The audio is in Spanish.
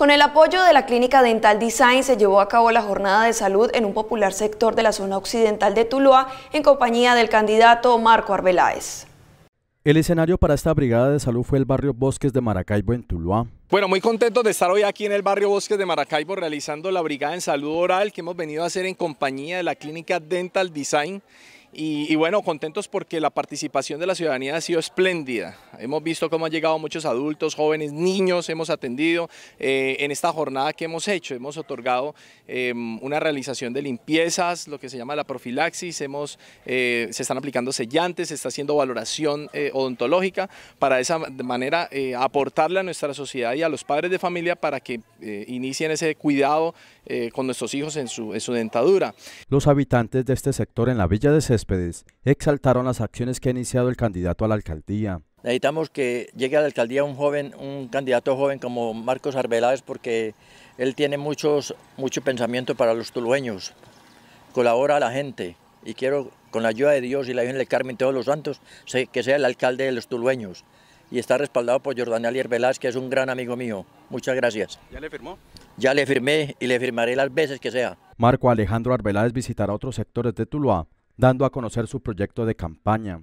Con el apoyo de la Clínica Dental Design se llevó a cabo la jornada de salud en un popular sector de la zona occidental de Tuluá en compañía del candidato Marco Arbeláez. El escenario para esta brigada de salud fue el barrio Bosques de Maracaibo en Tuluá, bueno, muy contento de estar hoy aquí en el barrio Bosques de Maracaibo realizando la brigada en salud oral que hemos venido a hacer en compañía de la clínica Dental Design y, bueno, contentos porque la participación de la ciudadanía ha sido espléndida. Hemos visto cómo han llegado muchos adultos, jóvenes, niños, hemos atendido eh, en esta jornada que hemos hecho. Hemos otorgado em, una realización de limpiezas, lo que se llama la profilaxis, hemos, eh, se están aplicando sellantes, se está haciendo valoración eh, odontológica para de esa manera aportarle a nuestra sociedad y a los padres de familia para que inicien ese cuidado con nuestros hijos en su, en su dentadura. Los habitantes de este sector en la Villa de César exaltaron las acciones que ha iniciado el candidato a la alcaldía. Necesitamos que llegue a la alcaldía un joven, un candidato joven como Marcos Arbeláez, porque él tiene muchos, mucho pensamiento para los tulueños, colabora a la gente y quiero, con la ayuda de Dios y la Virgen de Carmen y todos los santos, que sea el alcalde de los tulueños y está respaldado por Jordán Alier que es un gran amigo mío. Muchas gracias. ¿Ya le firmó? Ya le firmé y le firmaré las veces que sea. Marco Alejandro Arbeláez visitará otros sectores de Tuluá dando a conocer su proyecto de campaña.